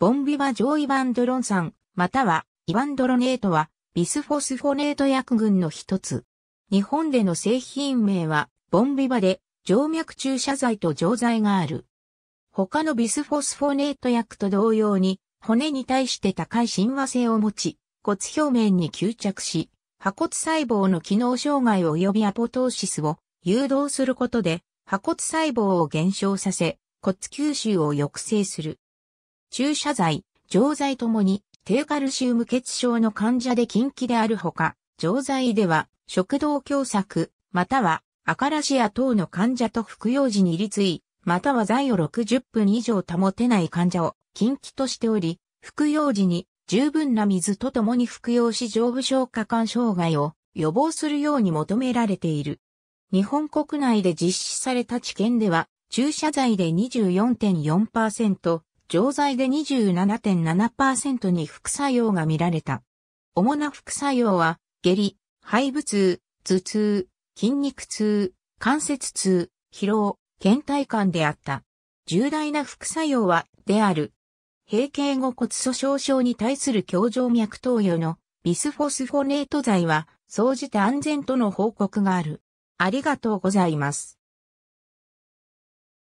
ボンビは上イバンドロン酸、またはイバンドロネートはビスフォスフォネート薬群の一つ。日本での製品名はボンビバで静脈注射剤と錠剤がある。他のビスフォスフォネート薬と同様に骨に対して高い親和性を持ち、骨表面に吸着し、破骨細胞の機能障害及びアポトーシスを誘導することで、破骨細胞を減少させ、骨吸収を抑制する。注射剤、錠剤ともに低カルシウム血症の患者で禁忌であるほか、錠剤では食道狭窄、またはアカラシア等の患者と服用時に立位、または剤を60分以上保てない患者を禁忌としており、服用時に十分な水とともに服用し上部消化管障害を予防するように求められている。日本国内で実施された治験では、注射剤で24.4%、錠剤で27.7%に副作用が見られた。主な副作用は、下痢、肺部痛、頭痛、筋肉痛、関節痛、疲労、倦怠感であった。重大な副作用は、である。閉経後骨粗鬆症に対する胸状脈投与のビスフォスフォネート剤は、総じて安全との報告がある。ありがとうございます。